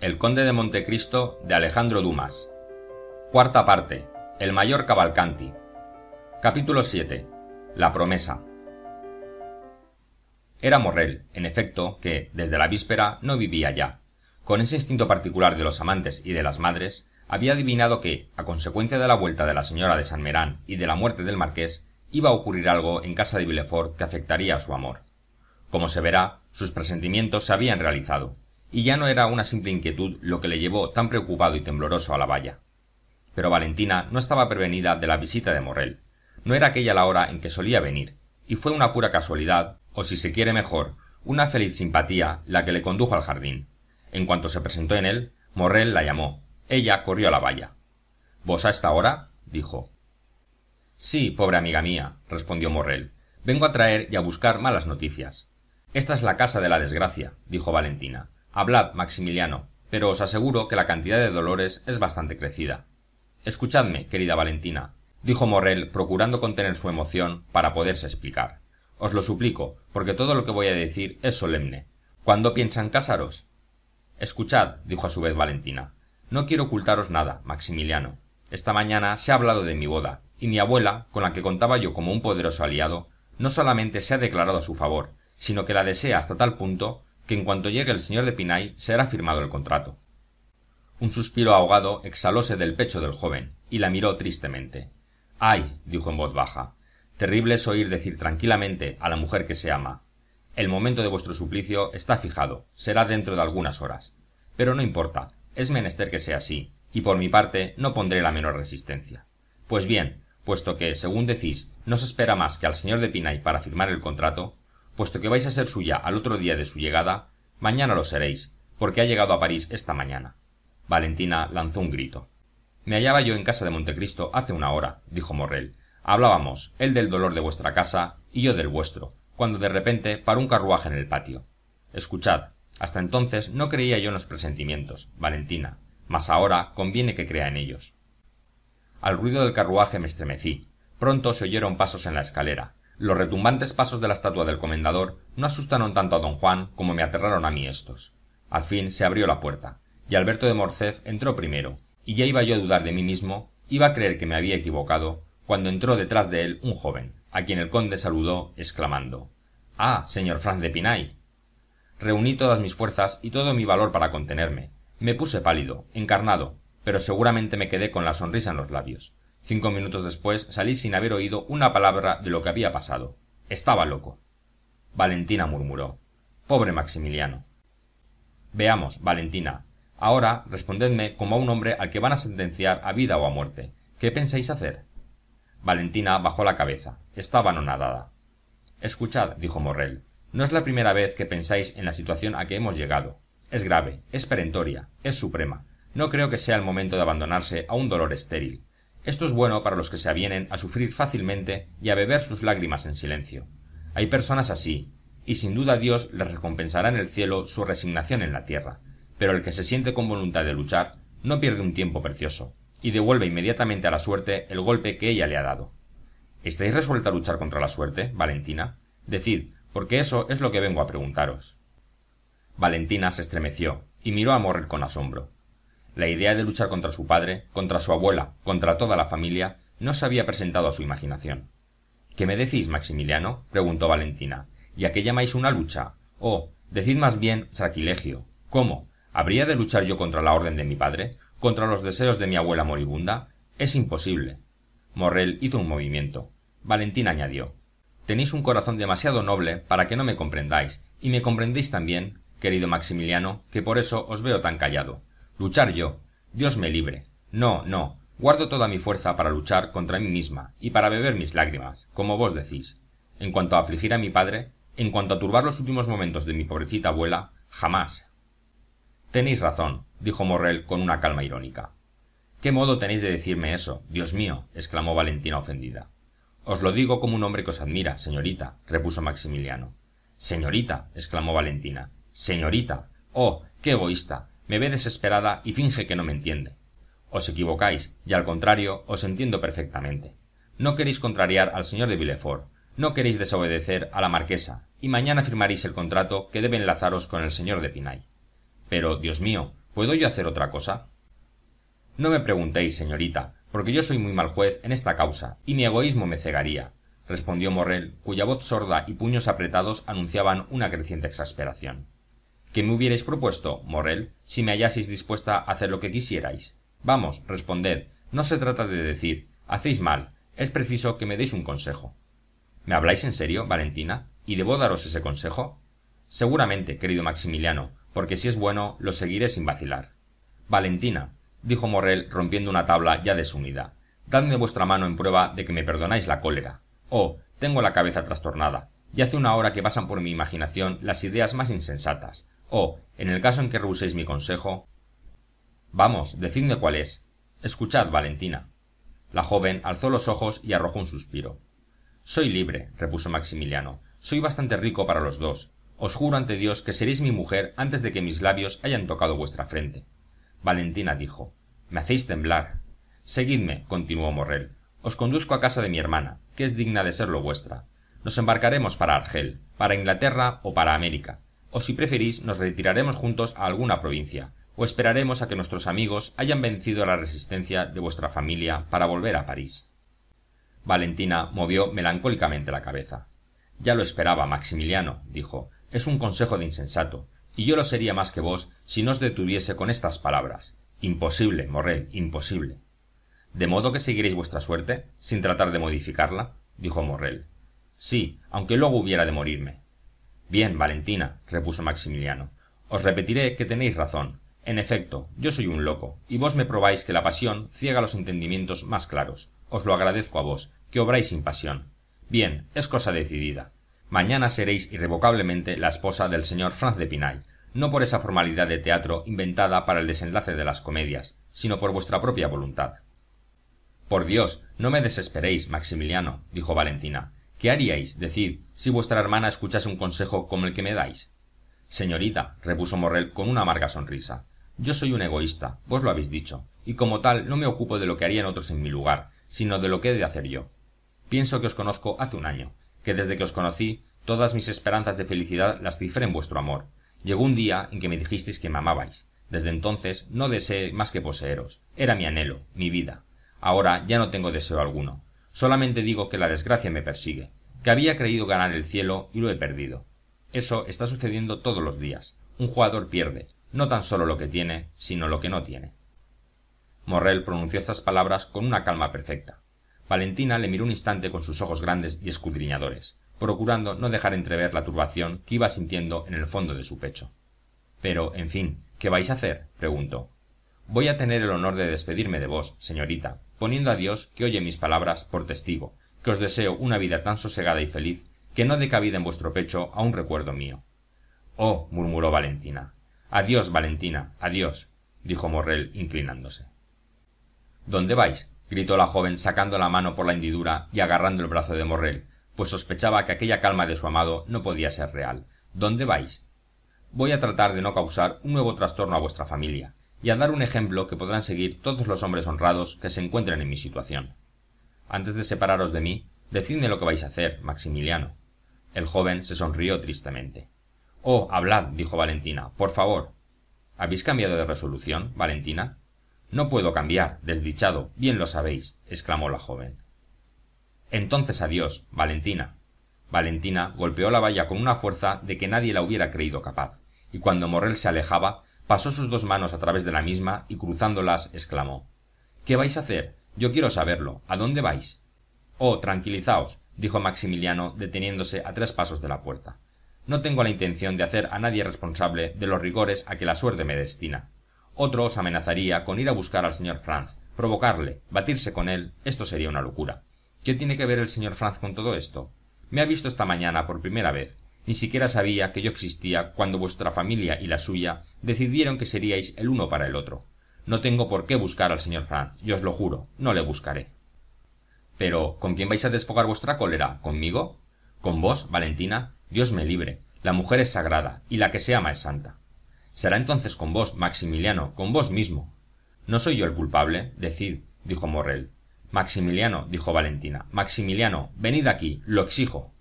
El Conde de Montecristo de Alejandro Dumas. Cuarta parte. El mayor Cavalcanti. Capítulo 7. La promesa. Era Morrel, en efecto, que, desde la víspera, no vivía ya. Con ese instinto particular de los amantes y de las madres, había adivinado que, a consecuencia de la vuelta de la señora de San Merán y de la muerte del marqués, iba a ocurrir algo en casa de Villefort que afectaría a su amor. Como se verá, sus presentimientos se habían realizado y ya no era una simple inquietud lo que le llevó tan preocupado y tembloroso a la valla. Pero Valentina no estaba prevenida de la visita de Morrel. No era aquella la hora en que solía venir, y fue una pura casualidad, o si se quiere mejor, una feliz simpatía la que le condujo al jardín. En cuanto se presentó en él, Morrel la llamó. Ella corrió a la valla. ¿Vos a esta hora? dijo. Sí, pobre amiga mía, respondió Morrel. Vengo a traer y a buscar malas noticias. Esta es la casa de la desgracia, dijo Valentina hablad maximiliano pero os aseguro que la cantidad de dolores es bastante crecida escuchadme querida valentina dijo morrel procurando contener su emoción para poderse explicar os lo suplico porque todo lo que voy a decir es solemne cuándo piensan casaros escuchad dijo a su vez valentina no quiero ocultaros nada maximiliano esta mañana se ha hablado de mi boda y mi abuela con la que contaba yo como un poderoso aliado no solamente se ha declarado a su favor sino que la desea hasta tal punto que en cuanto llegue el señor de Pinay será firmado el contrato un suspiro ahogado exhalóse del pecho del joven y la miró tristemente ay dijo en voz baja terrible es oír decir tranquilamente a la mujer que se ama el momento de vuestro suplicio está fijado será dentro de algunas horas pero no importa es menester que sea así y por mi parte no pondré la menor resistencia pues bien puesto que según decís no se espera más que al señor de pinay para firmar el contrato puesto que vais a ser suya al otro día de su llegada mañana lo seréis porque ha llegado a parís esta mañana valentina lanzó un grito me hallaba yo en casa de montecristo hace una hora dijo morrel hablábamos él del dolor de vuestra casa y yo del vuestro cuando de repente paró un carruaje en el patio escuchad hasta entonces no creía yo en los presentimientos valentina mas ahora conviene que crea en ellos al ruido del carruaje me estremecí pronto se oyeron pasos en la escalera los retumbantes pasos de la estatua del comendador no asustaron tanto a don juan como me aterraron a mí estos. al fin se abrió la puerta y alberto de Morcef entró primero y ya iba yo a dudar de mí mismo iba a creer que me había equivocado cuando entró detrás de él un joven a quien el conde saludó exclamando ah señor franz de pinay reuní todas mis fuerzas y todo mi valor para contenerme me puse pálido encarnado pero seguramente me quedé con la sonrisa en los labios cinco minutos después salí sin haber oído una palabra de lo que había pasado estaba loco valentina murmuró pobre maximiliano veamos valentina ahora respondedme como a un hombre al que van a sentenciar a vida o a muerte qué pensáis hacer valentina bajó la cabeza estaba anonadada escuchad dijo morrel no es la primera vez que pensáis en la situación a que hemos llegado es grave es perentoria es suprema no creo que sea el momento de abandonarse a un dolor estéril esto es bueno para los que se avienen a sufrir fácilmente y a beber sus lágrimas en silencio. Hay personas así, y sin duda Dios les recompensará en el cielo su resignación en la tierra, pero el que se siente con voluntad de luchar no pierde un tiempo precioso, y devuelve inmediatamente a la suerte el golpe que ella le ha dado. ¿Estáis resuelta a luchar contra la suerte, Valentina? Decid, porque eso es lo que vengo a preguntaros. Valentina se estremeció y miró a Morrel con asombro la idea de luchar contra su padre contra su abuela contra toda la familia no se había presentado a su imaginación qué me decís maximiliano preguntó valentina y a qué llamáis una lucha oh decid más bien sacrilegio cómo habría de luchar yo contra la orden de mi padre contra los deseos de mi abuela moribunda es imposible morrel hizo un movimiento valentina añadió tenéis un corazón demasiado noble para que no me comprendáis y me comprendéis también, querido maximiliano que por eso os veo tan callado luchar yo dios me libre no no guardo toda mi fuerza para luchar contra mí misma y para beber mis lágrimas como vos decís en cuanto a afligir a mi padre en cuanto a turbar los últimos momentos de mi pobrecita abuela jamás tenéis razón dijo morrel con una calma irónica qué modo tenéis de decirme eso dios mío exclamó valentina ofendida os lo digo como un hombre que os admira señorita repuso maximiliano señorita exclamó valentina señorita oh qué egoísta me ve desesperada y finge que no me entiende os equivocáis y al contrario os entiendo perfectamente no queréis contrariar al señor de villefort no queréis desobedecer a la marquesa y mañana firmaréis el contrato que debe enlazaros con el señor de pinay pero dios mío puedo yo hacer otra cosa no me preguntéis señorita porque yo soy muy mal juez en esta causa y mi egoísmo me cegaría respondió morrel cuya voz sorda y puños apretados anunciaban una creciente exasperación qué me hubierais propuesto morrel si me hallaseis dispuesta a hacer lo que quisierais vamos responded no se trata de decir hacéis mal es preciso que me deis un consejo me habláis en serio valentina y debo daros ese consejo seguramente querido maximiliano porque si es bueno lo seguiré sin vacilar valentina dijo morrel rompiendo una tabla ya desunida dadme vuestra mano en prueba de que me perdonáis la cólera oh tengo la cabeza trastornada y hace una hora que pasan por mi imaginación las ideas más insensatas o en el caso en que rehuséis mi consejo vamos decidme cuál es escuchad valentina la joven alzó los ojos y arrojó un suspiro soy libre repuso maximiliano soy bastante rico para los dos os juro ante dios que seréis mi mujer antes de que mis labios hayan tocado vuestra frente valentina dijo me hacéis temblar seguidme continuó morrel os conduzco a casa de mi hermana que es digna de serlo vuestra nos embarcaremos para argel para inglaterra o para américa o si preferís nos retiraremos juntos a alguna provincia o esperaremos a que nuestros amigos hayan vencido la resistencia de vuestra familia para volver a parís valentina movió melancólicamente la cabeza ya lo esperaba maximiliano dijo es un consejo de insensato y yo lo sería más que vos si no os detuviese con estas palabras imposible morrel imposible de modo que seguiréis vuestra suerte sin tratar de modificarla dijo morrel sí aunque luego hubiera de morirme bien valentina repuso maximiliano os repetiré que tenéis razón en efecto yo soy un loco y vos me probáis que la pasión ciega los entendimientos más claros os lo agradezco a vos que obráis sin pasión bien es cosa decidida mañana seréis irrevocablemente la esposa del señor franz de pinay no por esa formalidad de teatro inventada para el desenlace de las comedias sino por vuestra propia voluntad por dios no me desesperéis maximiliano dijo valentina qué haríais decir, si vuestra hermana escuchase un consejo como el que me dais señorita repuso morrel con una amarga sonrisa yo soy un egoísta vos lo habéis dicho y como tal no me ocupo de lo que harían otros en mi lugar sino de lo que he de hacer yo pienso que os conozco hace un año que desde que os conocí todas mis esperanzas de felicidad las cifré en vuestro amor llegó un día en que me dijisteis que me amabais desde entonces no deseé más que poseeros era mi anhelo mi vida ahora ya no tengo deseo alguno solamente digo que la desgracia me persigue que había creído ganar el cielo y lo he perdido eso está sucediendo todos los días un jugador pierde no tan solo lo que tiene sino lo que no tiene morrel pronunció estas palabras con una calma perfecta valentina le miró un instante con sus ojos grandes y escudriñadores procurando no dejar entrever la turbación que iba sintiendo en el fondo de su pecho pero en fin qué vais a hacer preguntó voy a tener el honor de despedirme de vos señorita poniendo a dios que oye mis palabras por testigo que os deseo una vida tan sosegada y feliz que no dé cabida en vuestro pecho a un recuerdo mío oh murmuró valentina adiós valentina adiós dijo morrel inclinándose dónde vais gritó la joven sacando la mano por la hendidura y agarrando el brazo de morrel pues sospechaba que aquella calma de su amado no podía ser real dónde vais voy a tratar de no causar un nuevo trastorno a vuestra familia y a dar un ejemplo que podrán seguir todos los hombres honrados que se encuentren en mi situación antes de separaros de mí decidme lo que vais a hacer maximiliano el joven se sonrió tristemente oh hablad dijo valentina por favor habéis cambiado de resolución valentina no puedo cambiar desdichado bien lo sabéis exclamó la joven entonces adiós valentina valentina golpeó la valla con una fuerza de que nadie la hubiera creído capaz y cuando morrel se alejaba pasó sus dos manos a través de la misma y cruzándolas exclamó qué vais a hacer yo quiero saberlo a dónde vais oh tranquilizaos dijo maximiliano deteniéndose a tres pasos de la puerta no tengo la intención de hacer a nadie responsable de los rigores a que la suerte me destina otro os amenazaría con ir a buscar al señor franz provocarle batirse con él esto sería una locura qué tiene que ver el señor franz con todo esto me ha visto esta mañana por primera vez ni siquiera sabía que yo existía cuando vuestra familia y la suya decidieron que seríais el uno para el otro no tengo por qué buscar al señor franz yo os lo juro no le buscaré pero con quién vais a desfogar vuestra cólera conmigo con vos valentina dios me libre la mujer es sagrada y la que se ama es santa será entonces con vos maximiliano con vos mismo no soy yo el culpable decid dijo morrel maximiliano dijo valentina maximiliano venid aquí lo exijo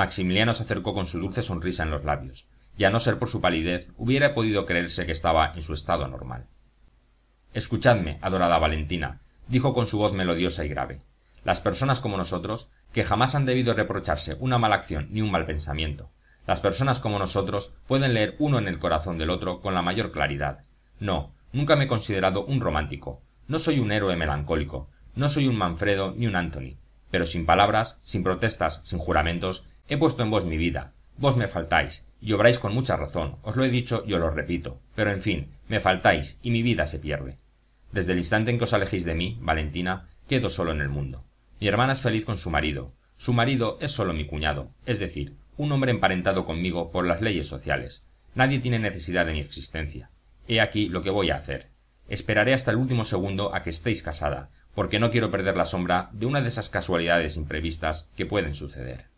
maximiliano se acercó con su dulce sonrisa en los labios y a no ser por su palidez hubiera podido creerse que estaba en su estado normal escuchadme adorada valentina dijo con su voz melodiosa y grave las personas como nosotros que jamás han debido reprocharse una mala acción ni un mal pensamiento las personas como nosotros pueden leer uno en el corazón del otro con la mayor claridad no nunca me he considerado un romántico no soy un héroe melancólico no soy un manfredo ni un antony pero sin palabras sin protestas sin juramentos he puesto en vos mi vida vos me faltáis y obráis con mucha razón os lo he dicho y os lo repito pero en fin me faltáis y mi vida se pierde desde el instante en que os alejéis de mí valentina quedo solo en el mundo mi hermana es feliz con su marido su marido es solo mi cuñado es decir un hombre emparentado conmigo por las leyes sociales nadie tiene necesidad de mi existencia he aquí lo que voy a hacer esperaré hasta el último segundo a que estéis casada porque no quiero perder la sombra de una de esas casualidades imprevistas que pueden suceder